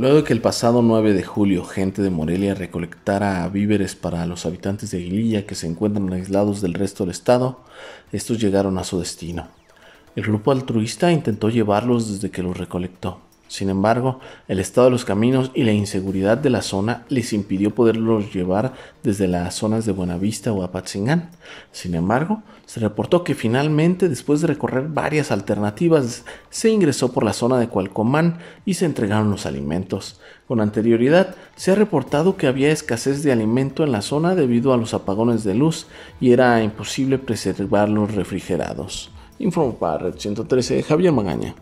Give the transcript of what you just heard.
Luego de que el pasado 9 de julio gente de Morelia recolectara víveres para los habitantes de Aguililla que se encuentran aislados del resto del estado, estos llegaron a su destino. El grupo altruista intentó llevarlos desde que los recolectó, sin embargo, el estado de los caminos y la inseguridad de la zona les impidió poderlos llevar desde las zonas de Buenavista o Apatzingán. Sin embargo, se reportó que finalmente, después de recorrer varias alternativas, se ingresó por la zona de Cualcomán y se entregaron los alimentos. Con anterioridad, se ha reportado que había escasez de alimento en la zona debido a los apagones de luz y era imposible preservar los refrigerados. Informó para Red 113, Javier Magaña.